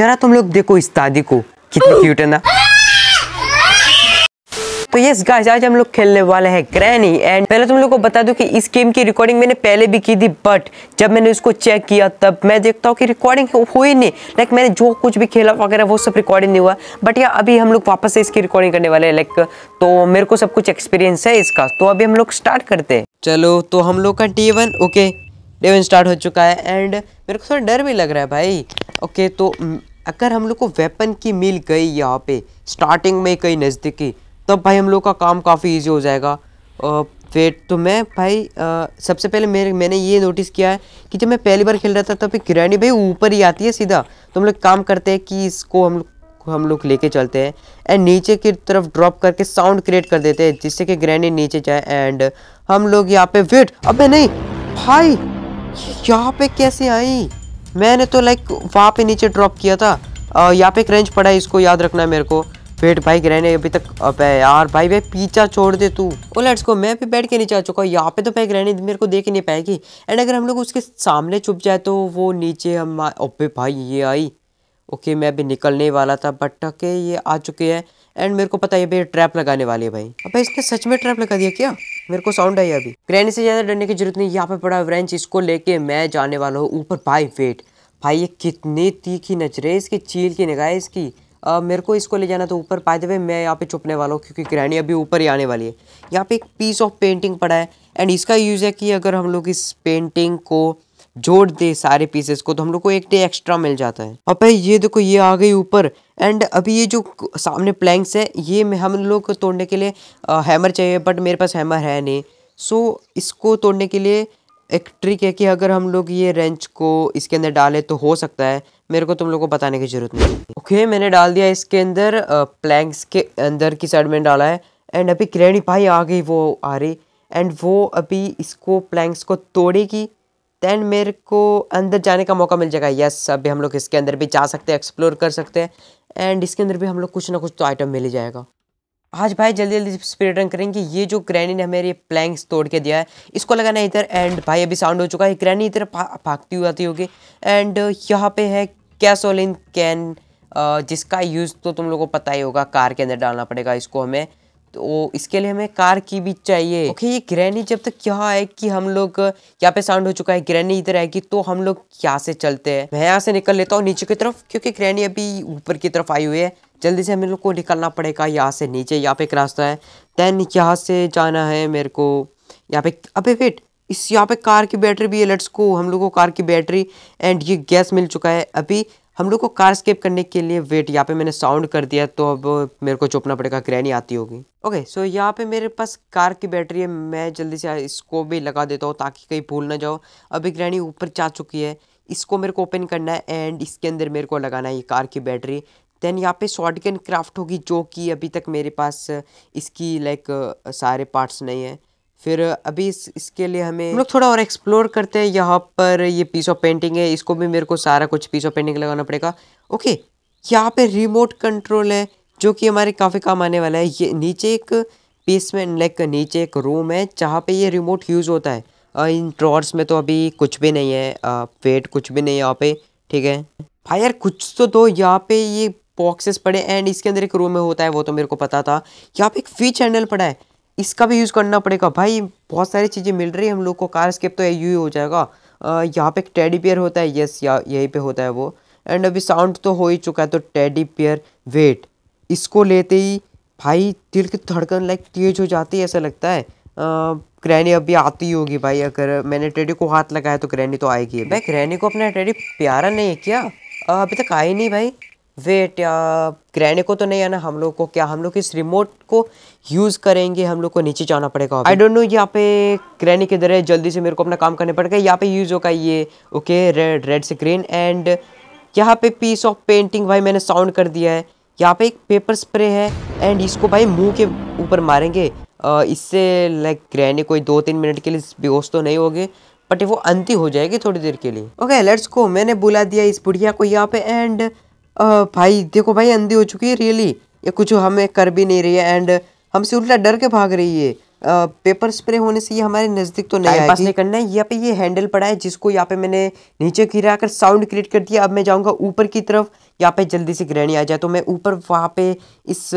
जरा तुम लोग देखो इस दादी को कितनी क्यूट है ना तो यस गाइस आज हम लोग खेलने वाले हैं ग्रैनी एंड पहले तुम लोग को बता दूं कि इस गेम की रिकॉर्डिंग मैंने पहले भी की थी बट जब मैंने उसको चेक किया तब मैं देखता हूँ कि रिकॉर्डिंग हुई नहीं लाइक मैंने जो कुछ भी खेला वगैरह वो सब रिकॉर्डिंग नहीं हुआ बट या अभी हम लोग वापस से इसकी रिकॉर्डिंग करने वाले हैं लाइक तो मेरे को सब कुछ एक्सपीरियंस है इसका तो अभी हम लोग स्टार्ट करते हैं चलो तो हम लोग का day one okay day one start हो चुका है एंड मेरे को थोड़ा डर भी लग रहा है भाई ओके तो अगर हम लोग को वेपन की मिल गई यहाँ पे स्टार्टिंग में कहीं नज़दीकी तब तो भाई हम लोग का काम काफ़ी ईजी हो जाएगा वेट तो मैं भाई आ, सबसे पहले मेरे मैंने ये नोटिस किया है कि जब मैं पहली बार खेल रहा था तब तो ग्रैनी भाई ऊपर ही आती है सीधा तो हम लोग काम करते हैं कि इसको हम लोग हम लोग लेके चलते हैं एंड नीचे की तरफ ड्रॉप करके साउंड क्रिएट कर देते हैं जिससे कि ग्रैनी नीचे जाए एंड हम लोग यहाँ पे वेट अबे नहीं भाई यहाँ पे कैसे आई मैंने तो लाइक वहाँ पे नीचे ड्रॉप किया था यहाँ पे क्रेंच पड़ा है इसको याद रखना है मेरे को वेट भाई ग्रहने अभी तक अब यार भाई भाई पीछा छोड़ दे तू ओ लेट्स को मैं भी बैठ के नीचे आ चुका हूँ यहाँ पे तो भाई ग्रहण मेरे को देख ही नहीं पाएगी एंड अगर हम लोग उसके सामने छुप जाए तो वो नीचे हम ओपे भाई ये आई ओके मैं अभी निकलने वाला था बट ओके ये आ चुके हैं एंड मेरे को पता है ये ट्रैप लगाने वाली है भाई अब इसने सच में ट्रैप लगा दिया क्या मेरे को साउंड आई अभी ग्रैनी से ज़्यादा डरने की जरूरत नहीं यहाँ पे पड़ा व्रेंच इसको लेके मैं जाने वाला हूँ ऊपर बाई वेट भाई ये कितनी तीखी नजरे इसकी चील की निगाह इसकी Uh, मेरे को इसको ले जाना तो ऊपर पाए देवे मैं यहाँ पे छुपने वाला हूँ क्योंकि ग्रैनी अभी ऊपर ही आने वाली है यहाँ पे एक पीस ऑफ पेंटिंग पड़ा है एंड इसका यूज़ है कि अगर हम लोग इस पेंटिंग को जोड़ दे सारे पीसेस को तो हम लोग को एक डे एक्स्ट्रा मिल जाता है अब ये देखो ये आ गई ऊपर एंड अभी ये जो सामने प्लैंक्स है ये हम लोग को तोड़ने के लिए हैमर चाहिए बट मेरे पास हैमर है नहीं सो इसको तोड़ने के लिए एक ट्रिक है कि अगर हम लोग ये रेंच को इसके अंदर डालें तो हो सकता है मेरे को तुम लोगों को बताने की ज़रूरत नहीं ओके okay, मैंने डाल दिया इसके अंदर प्लैंक्स के अंदर की साइड में डाला है एंड अभी क्रेणी भाई आ गई वो आ रही एंड वो अभी इसको प्लैंक्स को तोड़ेगी दैन मेरे को अंदर जाने का मौका मिल जाएगा यस अभी हम लोग इसके अंदर भी जा सकते हैं एक्सप्लोर कर सकते हैं एंड इसके अंदर भी हम लोग कुछ ना कुछ तो आइटम मिल ही जाएगा आज भाई जल्दी जल्दी स्प्रेड रन करेंगे ये जो ग्रैनी ने हमें ये प्लैंक्स तोड़ के दिया है इसको लगाना इधर एंड भाई अभी साउंड हो चुका है ग्रैनी इधर भागती हुई आती होगी एंड यहाँ पे है कैसोलिन कैन जिसका यूज़ तो तुम लोगों को पता ही होगा कार के अंदर डालना पड़ेगा इसको हमें तो इसके लिए हमें कार की भी चाहिए ओके okay, ये ग्रैनी जब तक यहाँ है कि हम लोग यहाँ पे साउंड हो चुका है ग्रैनी इधर आएगी तो हम लोग यहाँ से चलते हैं मैं यहाँ से निकल लेता हूँ नीचे की तरफ क्योंकि ग्रैनी अभी ऊपर की तरफ आई हुई है जल्दी से हम लोग को निकलना पड़ेगा यहाँ से नीचे यहाँ पे एक रास्ता है देन यहाँ से जाना है मेरे को यहाँ पे अभी वेट इस यहाँ पे कार की बैटरी भी है लेट्स को हम लोग को कार की बैटरी एंड ये गैस मिल चुका है अभी हम लोग को कार स्केप करने के लिए वेट यहाँ पे मैंने साउंड कर दिया तो अब मेरे को चुपना पड़ेगा ग्रैनी आती होगी ओके सो यहाँ पे मेरे पास कार की बैटरी है मैं जल्दी से इसको भी लगा देता हूँ ताकि कहीं भूल ना जाओ अभी ग्रैनी ऊपर जा चुकी है इसको मेरे को ओपन करना है एंड इसके अंदर मेरे को लगाना है ये कार की बैटरी देन यहाँ पे शॉर्ट क्राफ्ट होगी जो कि अभी तक मेरे पास इसकी लाइक सारे पार्ट्स नहीं है फिर अभी इस, इसके लिए हमें हम लोग थोड़ा और एक्सप्लोर करते हैं यहाँ पर ये पीस ऑफ पेंटिंग है इसको भी मेरे को सारा कुछ पीस ऑफ पेंटिंग लगाना पड़ेगा ओके यहाँ पे रिमोट कंट्रोल है जो कि हमारे काफ़ी काम आने वाला है ये नीचे एक बेसमेंट लाइक नीचे एक रूम है जहाँ पे ये रिमोट यूज़ होता है आ, इन ड्रॉर्स में तो अभी कुछ भी नहीं है वेट कुछ भी नहीं है यहाँ पे ठीक है भाई हाँ यार कुछ तो दो यहाँ पे ये बॉक्सेस पड़े एंड इसके अंदर एक रूम में होता है वो तो मेरे को पता था यहाँ पे एक फी चैनल पड़ा है इसका भी यूज़ करना पड़ेगा भाई बहुत सारी चीज़ें मिल रही है हम लोग को कार स्केप तो यू e हो जाएगा यहाँ पे टेडी पेयर होता है यस या यहीं पे होता है वो एंड अभी साउंड तो हो ही चुका है तो टेडी पेयर वेट इसको लेते ही भाई दिल की धड़कन लाइक तेज हो जाती है ऐसा लगता है ग्रैनी अभी आती होगी भाई अगर मैंने टेडी को हाथ लगाया तो ग्रैनी तो आएगी भाई ग्रैनी को अपना टेडी प्यारा नहीं है क्या अभी तक आई नहीं भाई वेट या किराने को तो नहीं आना हम लोग को क्या हम लोग इस रिमोट को यूज़ करेंगे हम लोग को नीचे जाना पड़ेगा आई डोंट नो यहाँ पे किराने किधर है जल्दी से मेरे को अपना काम करने पड़ेगा यहाँ पे यूज़ होगा ये ओके रेड रेड से ग्रीन एंड यहाँ पे पीस ऑफ पेंटिंग भाई मैंने साउंड कर दिया है यहाँ पे एक पेपर स्प्रे है एंड इसको भाई मुँह के ऊपर मारेंगे इससे लाइक रहने कोई दो तीन मिनट के लिए बेहोश तो नहीं होगी बट वो अंति हो जाएगी थोड़ी देर के लिए ओके लेट्स को मैंने बुला दिया इस बुढ़िया को यहाँ पे एंड आ, भाई देखो भाई अंधी हो चुकी है रियली ये कुछ हमें कर भी नहीं रही है एंड हमसे उल्टा डर के भाग रही है आ, पेपर स्प्रे होने से ये हमारे नज़दीक तो नहीं आएगी नहीं करना है यहाँ पे ये हैंडल पड़ा है जिसको यहाँ पे मैंने नीचे गिरा कर साउंड क्रिएट कर दिया अब मैं जाऊँगा ऊपर की तरफ यहाँ पे जल्दी से ग्रहणी आ जाए तो मैं ऊपर वहाँ पे इस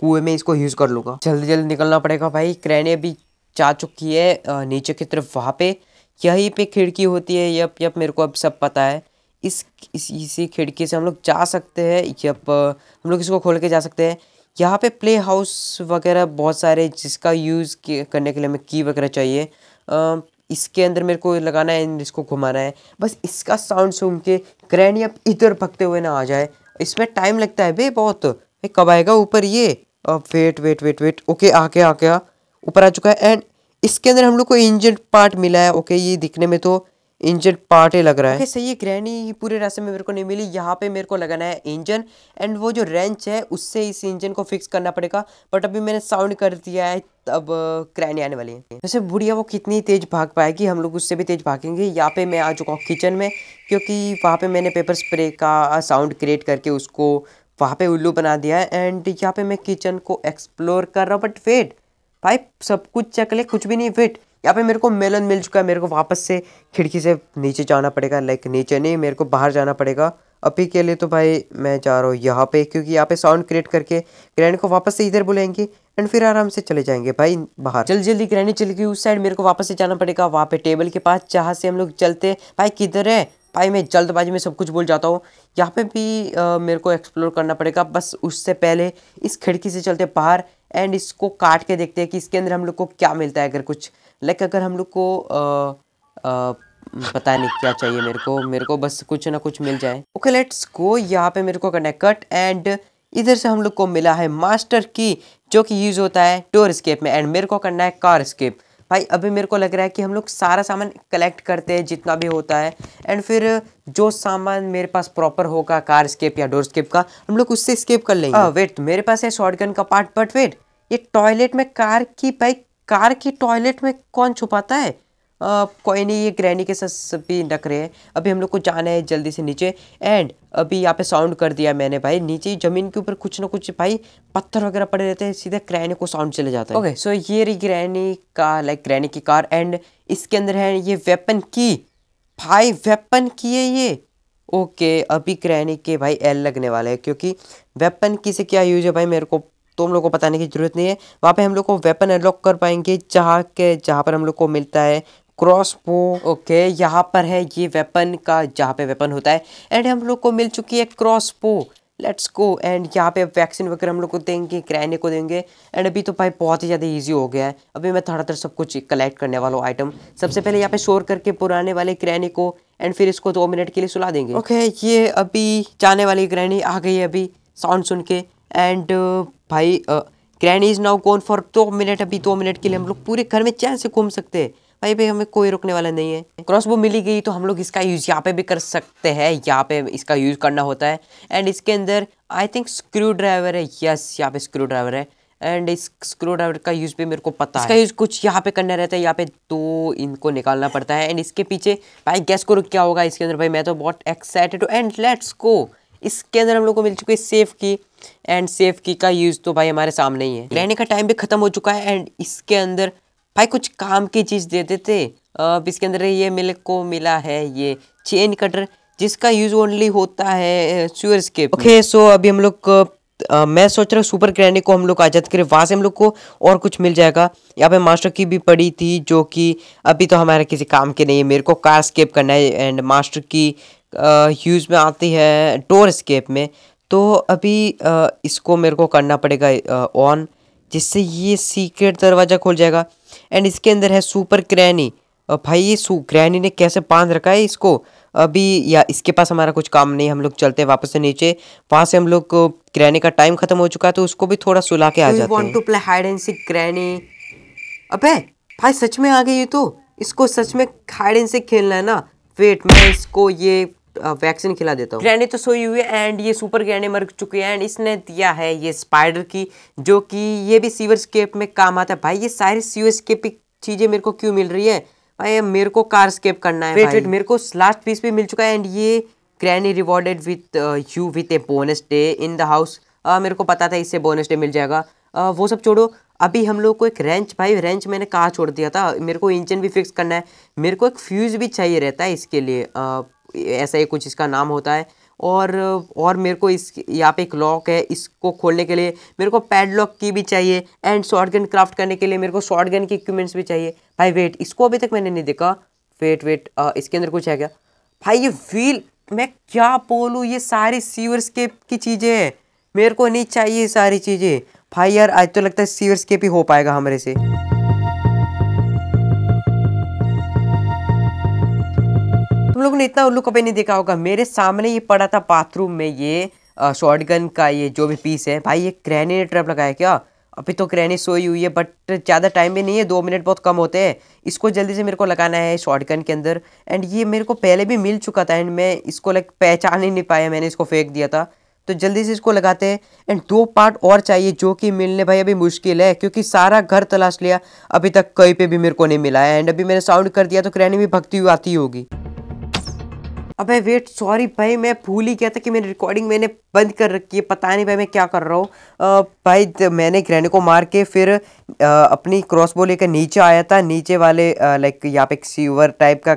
कुएं में इसको यूज़ कर लूँगा जल्दी जल्दी निकलना पड़ेगा भाई ग्रहणी अभी जा चुकी है नीचे की तरफ वहाँ पे यहीं पे खिड़की होती है यप यप मेरे को अब सब पता है इस इस इसी खिड़की से हम लोग जा सकते हैं जब हम लोग इसको खोल के जा सकते हैं यहाँ पे प्ले हाउस वगैरह बहुत सारे जिसका यूज़ करने के लिए हमें की वगैरह चाहिए आ, इसके अंदर मेरे को लगाना है इसको घुमाना है बस इसका साउंड सुन के ग्रैंड अब इधर भगते हुए ना आ जाए इसमें टाइम लगता है भाई बहुत भाई कब आएगा ऊपर ये अब wait wait wait wait okay आके आके ऊपर आ चुका है एंड इसके अंदर हम लोग को इंजन पार्ट मिला है ओके ये दिखने में तो इंजन पार्टे लग रहा है okay, सही है ग्रैनी पूरे रास्ते में मेरे को नहीं मिली यहाँ पे मेरे को लगाना है इंजन एंड वो जो रेंच है उससे इस इंजन को फिक्स करना पड़ेगा बट अभी मैंने साउंड कर दिया है अब क्रैनी आने वाली है वैसे बुढ़िया वो कितनी तेज़ भाग पाएगी हम लोग उससे भी तेज़ भागेंगे यहाँ पे मैं आ चुका हूँ किचन में क्योंकि वहाँ पे मैंने पेपर स्प्रे का साउंड क्रिएट करके उसको वहाँ पे उल्लू बना दिया है एंड यहाँ पे मैं किचन को एक्सप्लोर कर रहा हूँ बट वेट भाई सब कुछ चेक ले कुछ भी नहीं फिट यहाँ पे मेरे को मेलन मिल चुका है मेरे को वापस से खिड़की से नीचे जाना पड़ेगा लाइक नीचे नहीं मेरे को बाहर जाना पड़ेगा अभी के लिए तो भाई मैं जा रहा हूँ यहाँ पे क्योंकि यहाँ पे साउंड क्रिएट करके ग्रैंड को वापस से इधर बुलाएंगे एंड फिर आराम से चले जाएंगे भाई बाहर जल्दी जल्दी ग्रैनी चली गई उस साइड मेरे को वापस से जाना पड़ेगा वहाँ पे टेबल के पास जहाँ से हम लोग चलते भाई किधर है भाई मैं जल्दबाजी में सब कुछ बोल जाता हूँ यहाँ पे भी आ, मेरे को एक्सप्लोर करना पड़ेगा बस उससे पहले इस खिड़की से चलते बाहर एंड इसको काट के देखते हैं कि इसके अंदर हम लोग को क्या मिलता है अगर कुछ लाइक अगर हम लोग को आ, आ, पता नहीं क्या चाहिए मेरे को मेरे को बस कुछ ना कुछ मिल जाए ओके लेट्स गो यहाँ पे मेरे को करना है कट एंड इधर से हम लोग को मिला है मास्टर की जो कि यूज़ होता है टोर स्केप में एंड मेरे को करना है कार स्केप भाई अभी मेरे को लग रहा है कि हम लोग सारा सामान कलेक्ट करते हैं जितना भी होता है एंड फिर जो सामान मेरे पास प्रॉपर होगा कार स्केप या डोर स्केप का हम लोग उससे स्केप कर लेंगे आ, वेट मेरे पास है गन का पार्ट बट वेट ये टॉयलेट में कार की भाई कार की टॉयलेट में कौन छुपाता है कोई नहीं ये ग्रैनी के साथ भी रख रहे हैं अभी हम लोग को जाना है जल्दी से नीचे एंड अभी यहाँ पे साउंड कर दिया मैंने भाई नीचे ज़मीन के ऊपर कुछ ना कुछ भाई पत्थर वगैरह पड़े रहते हैं सीधे ग्रैनी को साउंड चले जाता है ओके okay, सो so ये रही ग्रैनी का लाइक ग्रैनी की कार एंड इसके अंदर है ये वेपन की भाई वेपन की है ये ओके okay, अभी ग्रैनी के भाई एल लगने वाला है क्योंकि वेपन की से क्या यूज है भाई मेरे को तो हम लोग को बताने की जरूरत नहीं है वहाँ पे हम लोग को वेपन अनलॉक कर पाएंगे जहाँ के जहाँ पर हम लोग को मिलता है क्रॉसबो ओके यहाँ पर है ये वेपन का जहाँ पे वेपन होता है एंड हम लोग को मिल चुकी है क्रॉसबो लेट्स गो एंड यहाँ पे वैक्सीन वगैरह हम लोग को देंगे किराने को देंगे एंड अभी तो भाई बहुत ही ज़्यादा इजी हो गया है अभी मैं थोड़ा थोड़ा सब कुछ कलेक्ट करने वाला हूँ आइटम सबसे पहले यहाँ पे शोर करके पुराने वाले किराने को एंड फिर इसको दो मिनट के लिए सुला देंगे ओके okay, ये अभी जाने वाली ग्रैनी आ गई है अभी साउंड सुन के एंड भाई granny is now gone for दो मिनट अभी दो मिनट के लिए हम लोग पूरे घर में चैन से घूम सकते हैं भाई भाई हमें कोई रोकने वाला नहीं है क्रॉसबो मिली गई तो हम लोग इसका यूज़ यहाँ पे भी कर सकते हैं यहाँ पे इसका यूज़ करना होता है एंड इसके अंदर आई थिंक स्क्रू ड्राइवर है यस यहाँ पे स्क्रू ड्राइवर है एंड इस स्क्रू ड्राइवर का यूज़ भी मेरे को पता इसका है यूज़ कुछ यहाँ पे करना रहता है यहाँ पे दो इनको निकालना पड़ता है एंड इसके पीछे भाई गैस को रुक क्या होगा इसके अंदर भाई मैं तो बहुत एक्साइटेड हूँ एंड लेट्स गो इसके अंदर हम लोग को मिल चुकी है सेफ की एंड सेफ की का यूज़ तो भाई हमारे सामने ही है रहने का टाइम भी खत्म हो चुका है एंड इसके अंदर भाई कुछ काम की चीज़ दे देते अब इसके अंदर ये मेरे को मिला है ये चेन कटर जिसका यूज ओनली होता है स्यूअर स्केप ओके सो अभी हम लोग मैं सोच रहा हूँ सुपर ग्रैंडी को हम लोग आजाद करें वहाँ से हम लोग को और कुछ मिल जाएगा यहाँ पे मास्टर की भी पड़ी थी जो कि अभी तो हमारे किसी काम के नहीं है मेरे को कार स्केप करना है एंड मास्टर की यूज़ में आती है डोर स्केप में तो अभी आ, इसको मेरे को करना पड़ेगा ऑन जिससे ये सीक्रेट दरवाज़ा खोल जाएगा एंड इसके अंदर है सुपर क्रैनी और भाई ये क्रैनी ने कैसे बांध रखा है इसको अभी या इसके पास हमारा कुछ काम नहीं हम लोग चलते हैं वापस से नीचे वहाँ से हम लोग को का टाइम खत्म हो चुका है तो उसको भी थोड़ा सुला के आ जाते हैं to play hide and seek ग्रहणी अबे भाई सच में आ गई ये तो इसको सच में हाइड एंड सीक खेलना है ना वेट मैं इसको ये वैक्सीन खिला देता हूँ ग्रैंडी तो सोई हुई है एंड ये सुपर ग्रैंडी मर चुके हैं एंड इसने दिया है ये स्पाइडर की जो कि ये भी सीवर स्केप में काम आता है भाई ये सारी सीवरस्केप की चीज़ें मेरे को क्यों मिल रही है भाई मेरे को कार स्केप करना है भाई। मेरे को लास्ट पीस भी मिल चुका है एंड ये granny rewarded with you with a bonus day in the house मेरे को पता था इससे बोनस डे मिल जाएगा वो सब छोड़ो अभी हम लोग को एक रेंच भाई रेंच मैंने कहाँ छोड़ दिया था मेरे को इंजन भी फिक्स करना है मेरे को एक फ्यूज़ भी चाहिए रहता है इसके लिए आ, ऐसा ही कुछ इसका नाम होता है और और मेरे को इस यहाँ पे एक लॉक है इसको खोलने के लिए मेरे को पैडलॉक की भी चाहिए एंड शॉर्ट गन क्राफ्ट करने के लिए मेरे को शॉर्ट गन की इक्विपमेंट्स भी चाहिए भाई वेट इसको अभी तक मैंने नहीं देखा वेट वेट आ, इसके अंदर कुछ है क्या भाई ये व्हील मैं क्या बोलूँ ये सारी सीवरस्केप की चीज़ें हैं मेरे को नहीं चाहिए सारी चीज़ें भाई यार आज तो लगता है सीवरस्केप ही हो पाएगा हमारे से तुम लोगों ने इतना उल्लू कभी नहीं देखा होगा मेरे सामने ये पड़ा था बाथरूम में ये गन का ये जो भी पीस है भाई ये क्रैनी ने ट्रैप लगाया क्या अभी तो क्रैनी सोई हुई है बट ज़्यादा टाइम भी नहीं है दो मिनट बहुत कम होते हैं इसको जल्दी से मेरे को लगाना है गन के अंदर एंड ये मेरे को पहले भी मिल चुका था एंड मैं इसको लाइक पहचान ही नहीं पाया मैंने इसको फेंक दिया था तो जल्दी से इसको लगाते हैं एंड दो पार्ट और चाहिए जो कि मिलने भाई अभी मुश्किल है क्योंकि सारा घर तलाश लिया अभी तक कहीं पे भी मेरे को नहीं मिला है एंड अभी मैंने साउंड कर दिया तो क्रैनी भी भक्ति हुई आती होगी अबे वेट सॉरी भाई मैं भूल ही गया था कि मेरी रिकॉर्डिंग मैंने बंद कर रखी है पता नहीं भाई मैं क्या कर रहा हूँ भाई मैंने ग्रैनी को मार के फिर आ, अपनी क्रॉसबो लेकर नीचे आया था नीचे वाले लाइक यहाँ पे सीवर टाइप का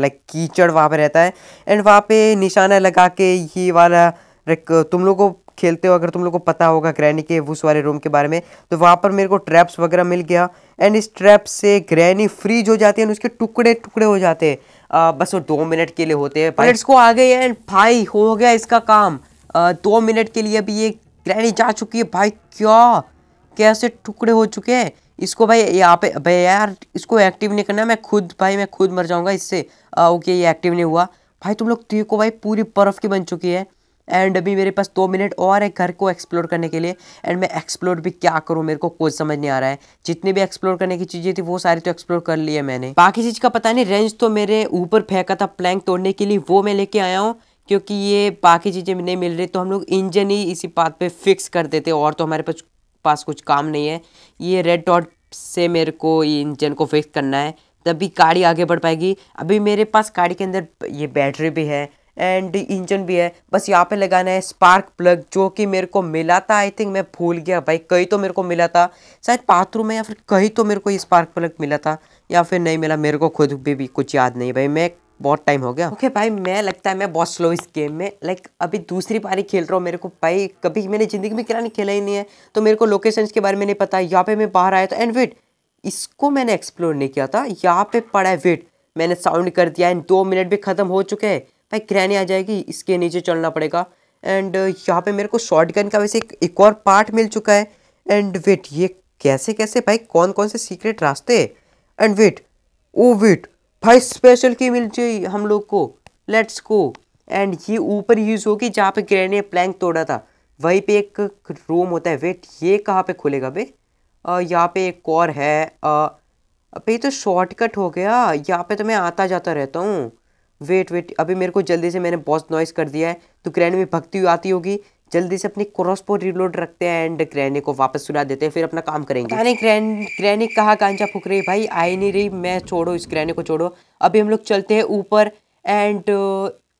लाइक कीचड़ वहाँ पे रहता है एंड वहाँ पे निशाना लगा के ये वाला लाइक तुम लोग को खेलते हो अगर तुम लोग को पता होगा ग्रैनी के उस वाले रूम के बारे में तो वहाँ पर मेरे को ट्रैप्स वगैरह मिल गया एंड इस ट्रैप से ग्रैनी फ्रीज हो जाती है एंड उसके टुकड़े टुकड़े हो जाते हैं बस वो दो मिनट के लिए होते हैं पायलट्स को आ गए एंड भाई हो गया इसका काम आ, दो मिनट के लिए अभी ये ग्रैनी जा चुकी है भाई क्या कैसे टुकड़े हो चुके हैं इसको भाई यहाँ पे भाई यार इसको एक्टिव नहीं करना मैं खुद भाई मैं खुद मर जाऊँगा इससे ओके ये एक्टिव नहीं हुआ भाई तुम लोग देखो भाई पूरी बर्फ़ की बन चुकी है एंड अभी मेरे पास दो तो मिनट और है घर को एक्सप्लोर करने के लिए एंड मैं एक्सप्लोर भी क्या करूँ मेरे को कुछ समझ नहीं आ रहा है जितने भी एक्सप्लोर करने की चीज़ें थी वो सारी तो एक्सप्लोर कर ली है मैंने बाकी चीज़ का पता नहीं रेंज तो मेरे ऊपर फेंका था प्लैंक तोड़ने के लिए वो मैं लेके आया हूँ क्योंकि ये बाकी चीज़ें नहीं मिल रही तो हम लोग इंजन ही इसी बात पर फिक्स कर देते और तो हमारे पास पास कुछ काम नहीं है ये रेड डॉट से मेरे को ये इंजन को फिक्स करना है तभी गाड़ी आगे बढ़ पाएगी अभी मेरे पास गाड़ी के अंदर ये बैटरी भी है एंड इंजन भी है बस यहाँ पे लगाना है स्पार्क प्लग जो कि मेरे को मिला था आई थिंक मैं भूल गया भाई कहीं तो मेरे को मिला था शायद बाथरूम में या फिर कहीं तो मेरे को ये स्पार्क प्लग मिला था या फिर नहीं मिला मेरे को खुद भी, भी कुछ याद नहीं भाई मैं बहुत टाइम हो गया ओके okay, भाई मैं लगता है मैं बहुत स्लो इस गेम में लाइक अभी दूसरी पारी खेल रहा हूँ मेरे को भाई कभी मैंने ज़िंदगी में किराने खेला ही नहीं है तो मेरे को लोकेशन के बारे में नहीं पता यहाँ पे मैं बाहर आया था एंड वेट इसको मैंने एक्सप्लोर नहीं किया था यहाँ पे पड़ा है वेट मैंने साउंड कर दिया एंड दो मिनट भी ख़त्म हो चुके हैं भाई क्रैनी आ जाएगी इसके नीचे चलना पड़ेगा एंड uh, यहाँ पे मेरे को शॉटगन का वैसे एक, एक और पार्ट मिल चुका है एंड वेट ये कैसे कैसे भाई कौन कौन से सीक्रेट रास्ते एंड वेट ओ वेट भाई स्पेशल की मिल जाए हम लोग को लेट्स को एंड ये ऊपर यूज़ होगी जहाँ पे ग्रैनी प्लैंक तोड़ा था वहीं पे एक रूम होता है वेट ये कहाँ पे खुलेगा भाई यहाँ पे एक और है भाई तो शॉर्टकट हो गया यहाँ पे तो मैं आता जाता रहता हूँ वेट वेट अभी मेरे को जल्दी से मैंने बॉस नॉइस कर दिया है तो क्रैनी में भक्ति आती होगी जल्दी से अपनी क्रॉसबो रिलोड रखते हैं एंड क्रैने को वापस सुना देते हैं फिर अपना काम करेंगे क्रैनी क्रैन क्रैनी कहा कांचा फूक रही भाई आई नहीं रही मैं छोड़ो इस क्रैने को छोड़ो अभी हम लोग चलते हैं ऊपर एंड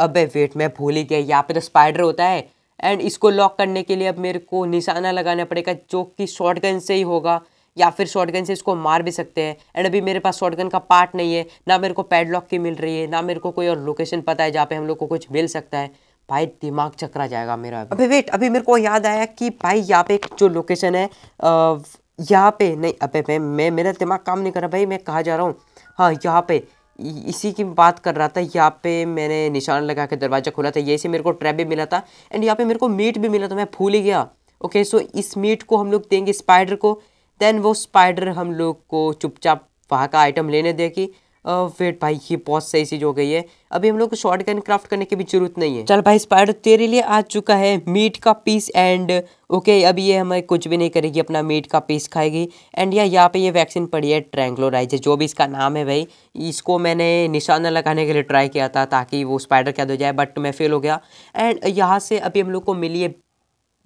अबे वेट मैं भूल ही गया यहाँ पे तो स्पाइडर होता है एंड इसको लॉक करने के लिए अब मेरे को निशाना लगाना पड़ेगा जो कि शॉर्ट गन से ही होगा या फिर शॉटगन से इसको मार भी सकते हैं एंड अभी मेरे पास शॉटगन का पार्ट नहीं है ना मेरे को पैडलॉक की मिल रही है ना मेरे को कोई और लोकेशन पता है जहाँ पे हम लोग को कुछ मिल सकता है भाई दिमाग चकरा जाएगा मेरा अभी अभी वेट अभी मेरे को याद आया कि भाई यहाँ पे जो लोकेशन है यहाँ पे नहीं अबे मैं मैं मेरा दिमाग काम नहीं कर रहा भाई मैं कहा जा रहा हूँ हाँ यहाँ पे इसी की बात कर रहा था यहाँ पे मैंने निशान लगा के दरवाज़ा खोला था यही से मेरे को ट्रैप भी मिला था एंड यहाँ पे मेरे को मीट भी मिला था मैं भूल ही गया ओके सो इस मीट को हम लोग देंगे स्पाइडर को देन वो स्पाइडर हम लोग को चुपचाप वहाँ का आइटम लेने देगी वेट भाई ये बहुत सही चीज़ हो गई है अभी हम लोग को शॉर्ट गन क्राफ्ट करने की भी जरूरत नहीं है चल भाई स्पाइडर तेरे लिए आ चुका है मीट का पीस एंड ओके अभी ये हमें कुछ भी नहीं करेगी अपना मीट का पीस खाएगी एंड या यहाँ पे ये वैक्सीन पड़ी है ट्रैंगलोराइज जो भी इसका नाम है भाई इसको मैंने निशाना लगाने के लिए ट्राई किया था ताकि वो स्पाइडर कैद हो जाए बट मैं फेल हो गया एंड यहाँ से अभी हम लोग को मिली है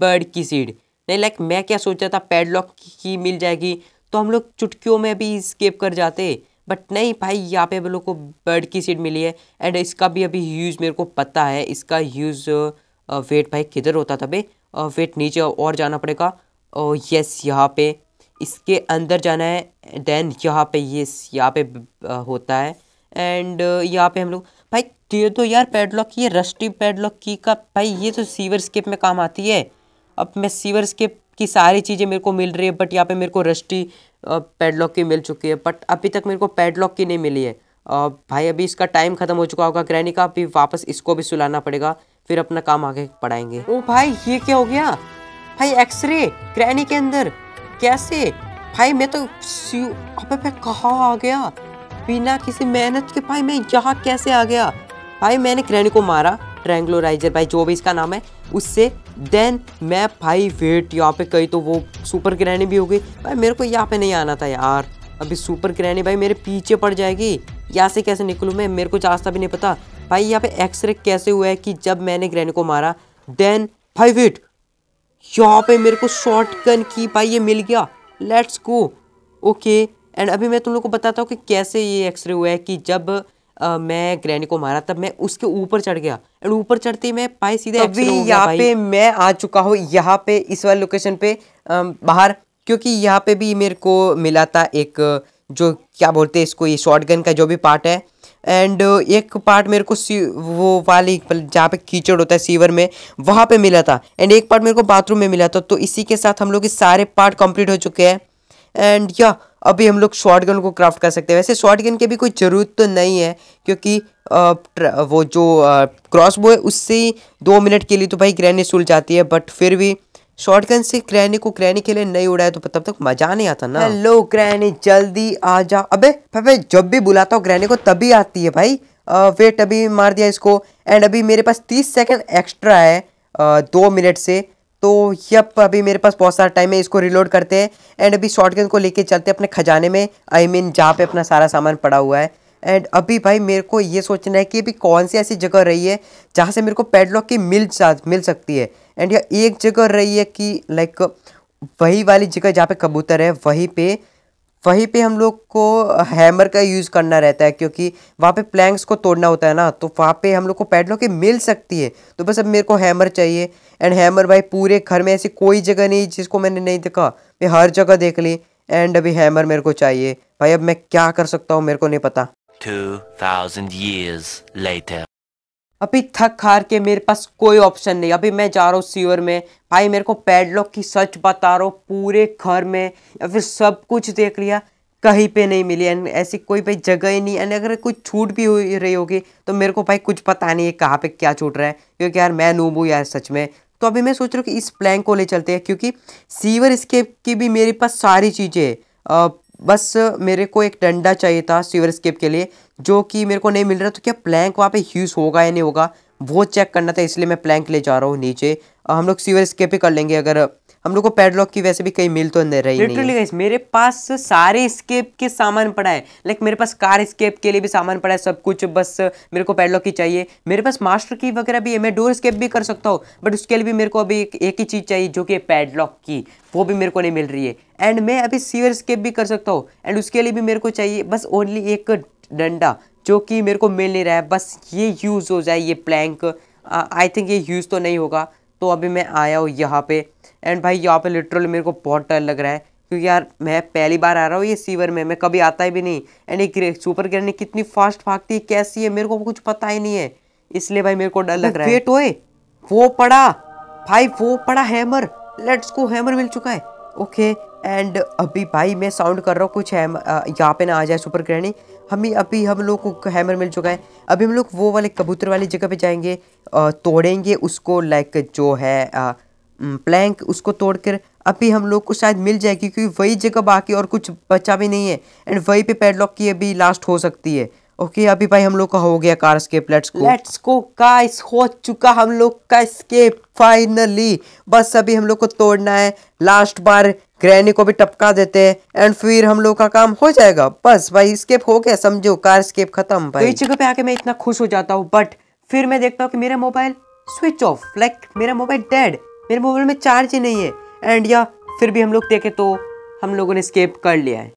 बर्ड की सीड नहीं लाइक मैं क्या सोच रहा था पैडलॉक की मिल जाएगी तो हम लोग चुटकियों में भी स्केप कर जाते बट नहीं भाई यहाँ पे हम लोग को बर्ड की सीट मिली है एंड इसका भी अभी यूज़ मेरे को पता है इसका यूज़ वेट भाई किधर होता था भाई वेट नीचे और जाना पड़ेगा और यस यहाँ पे इसके अंदर जाना है देन यहाँ पे ये यहाँ पे होता है एंड यहाँ पे हम लोग भाई ये तो यार पैडलॉक की है रस्टी पैडलॉक की का भाई ये तो सीवर स्केप में काम आती है अब मैं सीवर्स के की सारी चीज़ें मेरे को मिल रही है बट यहाँ पे मेरे को रस्टी पैडलॉक की मिल चुकी है बट अभी तक मेरे को पैडलॉक की नहीं मिली है आ, भाई अभी इसका टाइम ख़त्म हो चुका होगा ग्रैनी का अभी वापस इसको भी सुलाना पड़ेगा फिर अपना काम आगे बढ़ाएंगे ओ भाई ये क्या हो गया भाई एक्सरे ग्रैनी के अंदर कैसे भाई मैं तो अबे मैं कहाँ आ गया बिना किसी मेहनत के भाई मैं यहाँ कैसे आ गया भाई मैंने ग्रैनी को मारा ट्रैंगलोराइजर भाई जो भी इसका नाम है उससे देन मैं भाई वेट यहाँ पे कही तो वो सुपर ग्रहणी भी हो गई भाई मेरे को यहाँ पे नहीं आना था यार अभी सुपर ग्रहणी भाई मेरे पीछे पड़ जाएगी यहाँ से कैसे निकलूँ मैं मेरे को रास्ता भी नहीं पता भाई यहाँ पे एक्सरे कैसे हुआ है कि जब मैंने ग्रहणी को मारा देन भाई वेट यहाँ पे मेरे को शॉर्ट गन की भाई ये मिल गया लेट्स गो ओके एंड अभी मैं तुम लोग को बताता हूँ कि कैसे ये एक्सरे हुआ है कि जब आ, मैं ग्रैनी को मारा तब मैं उसके ऊपर चढ़ गया एंड ऊपर चढ़ते मैं पाए सीधे अभी यहाँ पे मैं आ चुका हूँ यहाँ पे इस वाले लोकेशन पे बाहर क्योंकि यहाँ पे भी मेरे को मिला था एक जो क्या बोलते हैं इसको ये गन का जो भी पार्ट है एंड एक पार्ट मेरे को सी वो वाली जहाँ पे कीचड़ होता है सीवर में वहाँ पे मिला था एंड एक पार्ट मेरे को बाथरूम में मिला था तो इसी के साथ हम लोग के सारे पार्ट कंप्लीट हो चुके हैं एंड या अभी हम लोग शॉर्ट गन को क्राफ्ट कर सकते हैं वैसे शॉर्ट गन की भी कोई ज़रूरत तो नहीं है क्योंकि आ, वो जो क्रॉस बो है उससे ही दो मिनट के लिए तो भाई ग्रैनी सुल जाती है बट फिर भी शॉर्ट गन से क्रैनी को क्रैनी के लिए नहीं उड़ाया तो तब तक मजा नहीं आता ना हेलो क्रैनी जल्दी आ जा अबे भाई जब भी बुलाता हूँ क्रैनी को तभी आती है भाई वेट अभी मार दिया इसको एंड अभी मेरे पास तीस सेकेंड एक्स्ट्रा है आ, दो मिनट से तो यप अभी मेरे पास बहुत सारा टाइम है इसको रिलोड करते हैं एंड अभी शॉर्ट को लेके चलते हैं अपने खजाने में आई मीन जहाँ पे अपना सारा सामान पड़ा हुआ है एंड अभी भाई मेरे को ये सोचना है कि अभी कौन सी ऐसी जगह रही है जहाँ से मेरे को पेडलॉक की मिल मिल सकती है एंड यह एक जगह रही है कि लाइक वही वाली जगह जहाँ पे कबूतर है वहीं पर वहीं पे हम लोग को हैमर का यूज़ करना रहता है क्योंकि वहाँ पे प्लैंक्स को तोड़ना होता है ना तो वहाँ पे हम लोग को पैडलों की मिल सकती है तो बस अब मेरे को हैमर चाहिए एंड हैमर भाई पूरे घर में ऐसी कोई जगह नहीं जिसको मैंने नहीं देखा मैं हर जगह देख ली एंड अभी हैमर मेरे को चाहिए भाई अब मैं क्या कर सकता हूँ मेरे को नहीं पता 2000 years later अभी थक हार के मेरे पास कोई ऑप्शन नहीं अभी मैं जा रहा हूँ सीवर में भाई मेरे को पैडलॉक की सच बता रहा हूँ पूरे घर में या फिर सब कुछ देख लिया कहीं पे नहीं मिली एंड ऐसी कोई भाई जगह ही नहीं एंड अगर कुछ छूट भी हो रही होगी तो मेरे को भाई कुछ पता नहीं है कहाँ पे क्या छूट रहा है क्योंकि यार मैं नूबू यार सच में तो अभी मैं सोच रहा हूँ कि इस प्लैंक को ले चलते हैं क्योंकि सीवर स्केप की भी मेरे पास सारी चीज़ें बस मेरे को एक डंडा चाहिए था सीवर स्केप के लिए जो कि मेरे को नहीं मिल रहा तो क्या प्लैंक वहाँ पे यूज़ होगा या नहीं होगा वो चेक करना था इसलिए मैं प्लैंक ले जा रहा हूँ नीचे हम लोग सीवर स्केप ही कर लेंगे अगर हम लोग को पेडलॉक की वैसे भी कहीं मिल तो नहीं रही नहीं है मेरे पास सारे स्केप के सामान पड़ा है लाइक मेरे पास कार स्केप के लिए भी सामान पड़ा है सब कुछ बस मेरे को पेडलॉक की चाहिए मेरे पास मास्टर की वगैरह भी है मैं डोर स्केप भी कर सकता हूँ बट उसके लिए भी मेरे को अभी एक ही चीज़ चाहिए जो कि है पेडलॉक की वो भी मेरे को नहीं मिल रही है एंड मैं अभी सीवर स्केप भी कर सकता हूँ एंड उसके लिए भी मेरे को चाहिए बस ओनली एक डंडा जो कि मेरे को मिल नहीं रहा है बस ये यूज़ हो जाए ये प्लैंक आई थिंक ये यूज़ तो नहीं होगा तो अभी मैं आया हूँ यहाँ पे एंड भाई यहाँ पे लिटरली मेरे को बहुत डर लग रहा है क्योंकि यार मैं पहली बार आ रहा हूँ ये सीवर में मैं कभी आता ही भी नहीं एंड एक सुपर ग्रेनेड कितनी फास्ट भागती है कैसी है मेरे को कुछ पता ही नहीं है इसलिए भाई मेरे को डर लग रहा है वो पड़ा भाई वो पड़ा हैमर लेट्स को हैमर मिल चुका है ओके एंड अभी भाई मैं साउंड कर रहा हूँ कुछ है यहाँ पे ना आ जाए सुपर ग्रहणी हम अभी हम लोग को हैमर मिल चुका है अभी हम लोग वो वाले कबूतर वाली जगह पे जाएंगे तोड़ेंगे उसको लाइक जो है प्लैंक उसको तोड़कर अभी हम लोग को शायद मिल जाएगी क्योंकि वही जगह बाकी और कुछ बचा भी नहीं है एंड वही पे पेडलॉक की अभी लास्ट हो सकती है ओके okay, अभी भाई हम लोग का हो गया कार स्केप लेट्स को लेट्स को गाइस हो चुका हम लोग का स्केप फाइनली बस अभी हम लोग को तोड़ना है लास्ट बार ग्रैनी को भी टपका देते हैं एंड फिर हम लोग का काम हो जाएगा बस भाई स्केप हो गया समझो कार स्केप खत्म तो भाई तो इस जगह पे आके मैं इतना खुश हो जाता हूँ बट फिर मैं देखता हूँ कि मेरा मोबाइल स्विच ऑफ लाइक मेरा मोबाइल डेड मेरे मोबाइल में चार्ज ही नहीं है एंड या फिर भी हम लोग देखे तो हम लोगों ने स्केप कर लिया है